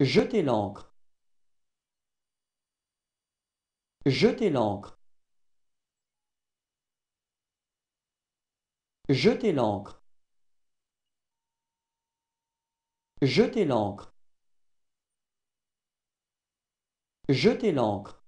Jeter l'encre. Jeter l'encre. Jeter l'encre. Jeter l'encre. Jeter l'encre.